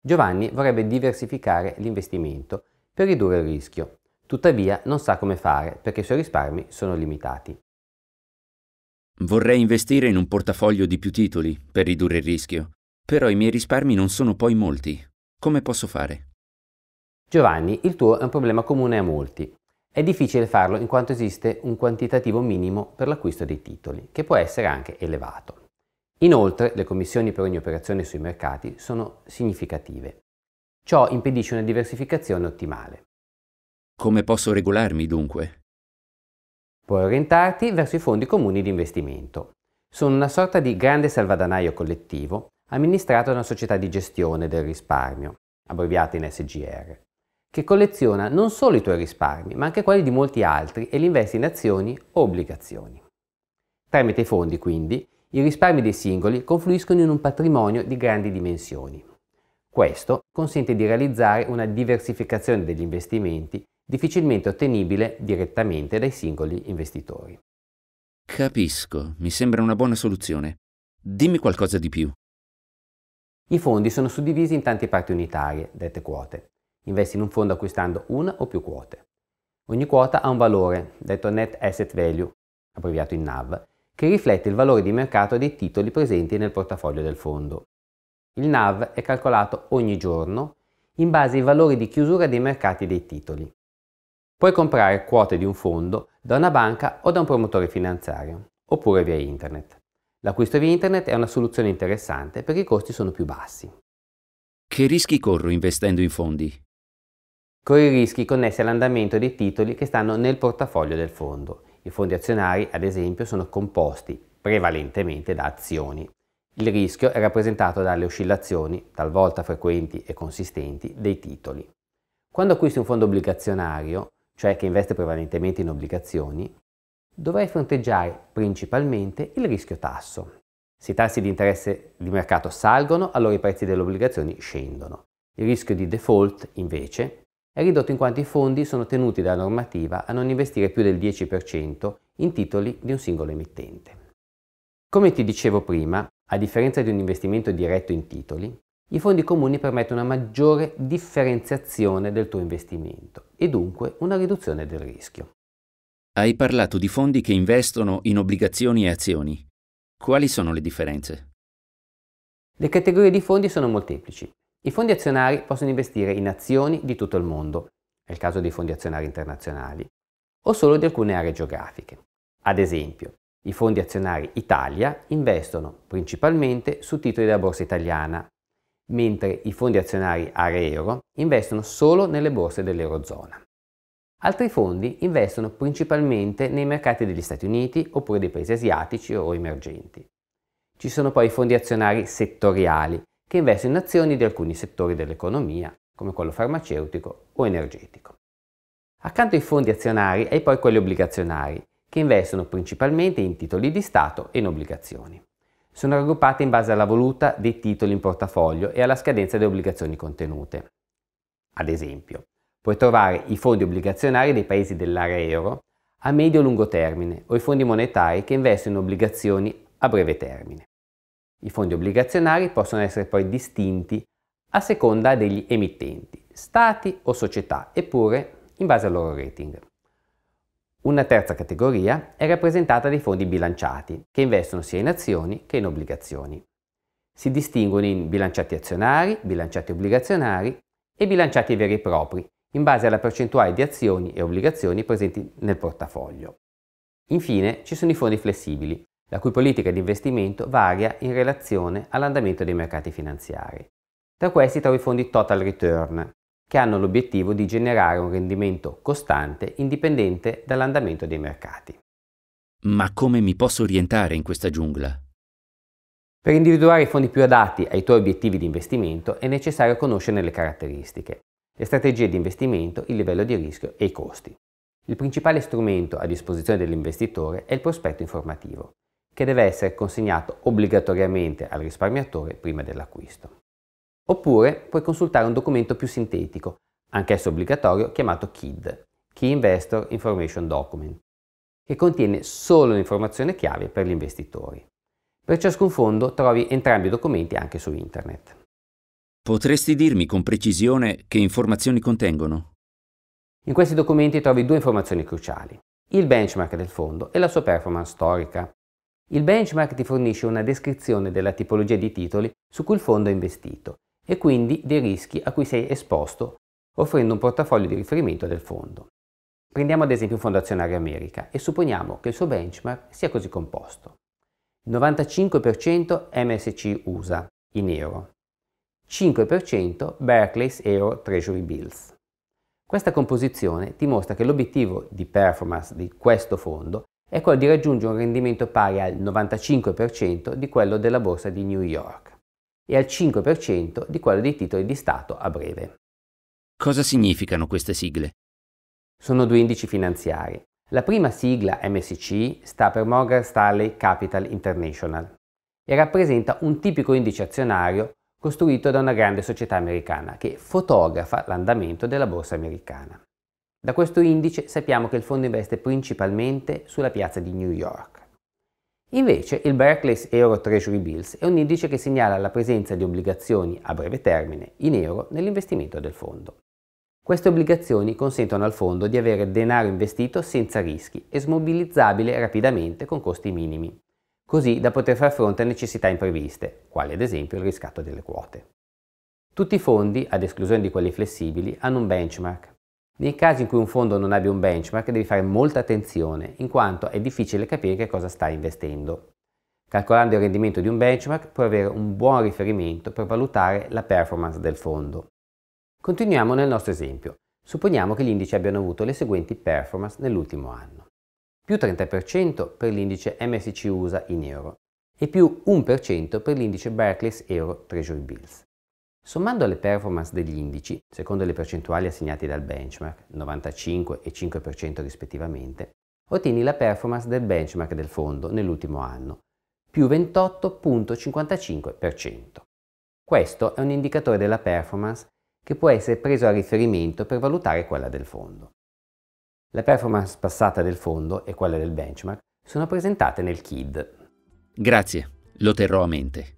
Giovanni vorrebbe diversificare l'investimento per ridurre il rischio, tuttavia non sa come fare perché i suoi risparmi sono limitati. Vorrei investire in un portafoglio di più titoli per ridurre il rischio, però i miei risparmi non sono poi molti. Come posso fare? Giovanni, il tuo è un problema comune a molti. È difficile farlo in quanto esiste un quantitativo minimo per l'acquisto dei titoli, che può essere anche elevato. Inoltre le commissioni per ogni operazione sui mercati sono significative. Ciò impedisce una diversificazione ottimale. Come posso regolarmi dunque? Puoi orientarti verso i fondi comuni di investimento. Sono una sorta di grande salvadanaio collettivo amministrato da una società di gestione del risparmio, abbreviata in SGR, che colleziona non solo i tuoi risparmi, ma anche quelli di molti altri e li investe in azioni o obbligazioni. Tramite i fondi, quindi, i risparmi dei singoli confluiscono in un patrimonio di grandi dimensioni. Questo consente di realizzare una diversificazione degli investimenti difficilmente ottenibile direttamente dai singoli investitori. Capisco, mi sembra una buona soluzione. Dimmi qualcosa di più. I fondi sono suddivisi in tante parti unitarie, dette quote. Investi in un fondo acquistando una o più quote. Ogni quota ha un valore, detto net asset value, abbreviato in NAV, che riflette il valore di mercato dei titoli presenti nel portafoglio del fondo. Il NAV è calcolato ogni giorno in base ai valori di chiusura dei mercati dei titoli. Puoi comprare quote di un fondo da una banca o da un promotore finanziario, oppure via internet. L'acquisto via internet è una soluzione interessante perché i costi sono più bassi. Che rischi corro investendo in fondi? Corri rischi connessi all'andamento dei titoli che stanno nel portafoglio del fondo i fondi azionari, ad esempio, sono composti prevalentemente da azioni. Il rischio è rappresentato dalle oscillazioni, talvolta frequenti e consistenti, dei titoli. Quando acquisti un fondo obbligazionario, cioè che investe prevalentemente in obbligazioni, dovrai fronteggiare principalmente il rischio tasso. Se i tassi di interesse di mercato salgono, allora i prezzi delle obbligazioni scendono. Il rischio di default, invece, è ridotto in quanto i fondi sono tenuti dalla normativa a non investire più del 10% in titoli di un singolo emittente. Come ti dicevo prima, a differenza di un investimento diretto in titoli, i fondi comuni permettono una maggiore differenziazione del tuo investimento e dunque una riduzione del rischio. Hai parlato di fondi che investono in obbligazioni e azioni. Quali sono le differenze? Le categorie di fondi sono molteplici i fondi azionari possono investire in azioni di tutto il mondo, nel caso dei fondi azionari internazionali, o solo di alcune aree geografiche. Ad esempio, i fondi azionari Italia investono principalmente su titoli della borsa italiana, mentre i fondi azionari area euro investono solo nelle borse dell'Eurozona. Altri fondi investono principalmente nei mercati degli Stati Uniti oppure dei paesi asiatici o emergenti. Ci sono poi i fondi azionari settoriali, che investe in azioni di alcuni settori dell'economia, come quello farmaceutico o energetico. Accanto ai fondi azionari hai poi quelli obbligazionari, che investono principalmente in titoli di Stato e in obbligazioni. Sono raggruppate in base alla voluta dei titoli in portafoglio e alla scadenza delle obbligazioni contenute. Ad esempio, puoi trovare i fondi obbligazionari dei paesi dell'area euro a medio-lungo termine o i fondi monetari che investono in obbligazioni a breve termine. I fondi obbligazionari possono essere poi distinti a seconda degli emittenti, stati o società, eppure in base al loro rating. Una terza categoria è rappresentata dai fondi bilanciati, che investono sia in azioni che in obbligazioni. Si distinguono in bilanciati azionari, bilanciati obbligazionari e bilanciati veri e propri, in base alla percentuale di azioni e obbligazioni presenti nel portafoglio. Infine ci sono i fondi flessibili, la cui politica di investimento varia in relazione all'andamento dei mercati finanziari. Tra questi trovo i fondi Total Return, che hanno l'obiettivo di generare un rendimento costante indipendente dall'andamento dei mercati. Ma come mi posso orientare in questa giungla? Per individuare i fondi più adatti ai tuoi obiettivi di investimento è necessario conoscere le caratteristiche, le strategie di investimento, il livello di rischio e i costi. Il principale strumento a disposizione dell'investitore è il prospetto informativo, che deve essere consegnato obbligatoriamente al risparmiatore prima dell'acquisto. Oppure puoi consultare un documento più sintetico, anch'esso obbligatorio, chiamato KID, Key Investor Information Document, che contiene solo l'informazione chiave per gli investitori. Per ciascun fondo trovi entrambi i documenti anche su internet. Potresti dirmi con precisione che informazioni contengono? In questi documenti trovi due informazioni cruciali, il benchmark del fondo e la sua performance storica. Il benchmark ti fornisce una descrizione della tipologia di titoli su cui il fondo è investito e quindi dei rischi a cui sei esposto, offrendo un portafoglio di riferimento del fondo. Prendiamo ad esempio un fondo azionario America e supponiamo che il suo benchmark sia così composto. 95% MSC USA in euro, 5% Berkeley's Euro Treasury Bills. Questa composizione ti mostra che l'obiettivo di performance di questo fondo è quello di raggiungere un rendimento pari al 95% di quello della borsa di New York e al 5% di quello dei titoli di Stato a breve. Cosa significano queste sigle? Sono due indici finanziari. La prima sigla MSC sta per Morgan Stanley Capital International e rappresenta un tipico indice azionario costruito da una grande società americana che fotografa l'andamento della borsa americana. Da questo indice sappiamo che il fondo investe principalmente sulla piazza di New York. Invece il Barclays Euro Treasury Bills è un indice che segnala la presenza di obbligazioni a breve termine in euro nell'investimento del fondo. Queste obbligazioni consentono al fondo di avere denaro investito senza rischi e smobilizzabile rapidamente con costi minimi, così da poter far fronte a necessità impreviste, quali ad esempio il riscatto delle quote. Tutti i fondi, ad esclusione di quelli flessibili, hanno un benchmark, nei casi in cui un fondo non abbia un benchmark devi fare molta attenzione, in quanto è difficile capire che cosa stai investendo. Calcolando il rendimento di un benchmark puoi avere un buon riferimento per valutare la performance del fondo. Continuiamo nel nostro esempio. Supponiamo che gli indici abbiano avuto le seguenti performance nell'ultimo anno. Più 30% per l'indice MSC USA in euro, e più 1% per l'indice Barclays Euro Treasury Bills. Sommando le performance degli indici, secondo le percentuali assegnate dal benchmark, 95 e 5% rispettivamente, ottieni la performance del benchmark del fondo nell'ultimo anno, più 28.55%. Questo è un indicatore della performance che può essere preso a riferimento per valutare quella del fondo. La performance passata del fondo e quella del benchmark sono presentate nel KID. Grazie, lo terrò a mente.